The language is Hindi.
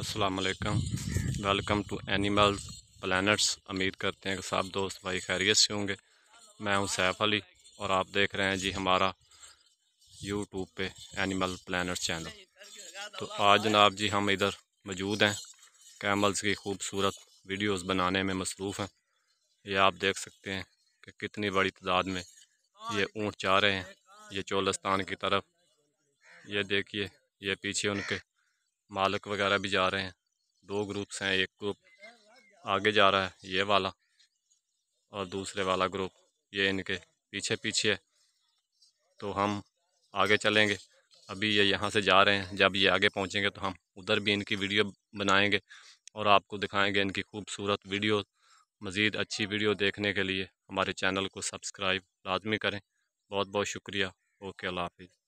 असलकम वेलकम टू एनिमल्स प्लानट्स उम्मीद करते हैं कि सब दोस्त भाई खैरियत से होंगे मैं हूं सैफ अली और आप देख रहे हैं जी हमारा यूट्यूब पे एनिमल प्लानट चैनल तो आज जनाब जी हम इधर मौजूद हैं कैमल्स की खूबसूरत वीडियोस बनाने में मसरूफ़ हैं ये आप देख सकते हैं कि कितनी बड़ी तादाद में ये ऊँट जा रहे हैं ये चोलस्तान की तरफ ये देखिए ये पीछे उनके मालक वगैरह भी जा रहे हैं दो ग्रुप्स हैं एक ग्रुप आगे जा रहा है ये वाला और दूसरे वाला ग्रुप ये इनके पीछे पीछे है तो हम आगे चलेंगे अभी ये यहाँ से जा रहे हैं जब ये आगे पहुँचेंगे तो हम उधर भी इनकी वीडियो बनाएंगे और आपको दिखाएंगे इनकी खूबसूरत वीडियो मज़ीद अच्छी वीडियो देखने के लिए हमारे चैनल को सब्सक्राइब लाजमी करें बहुत बहुत शुक्रिया ओके अल्लाह हाफिज़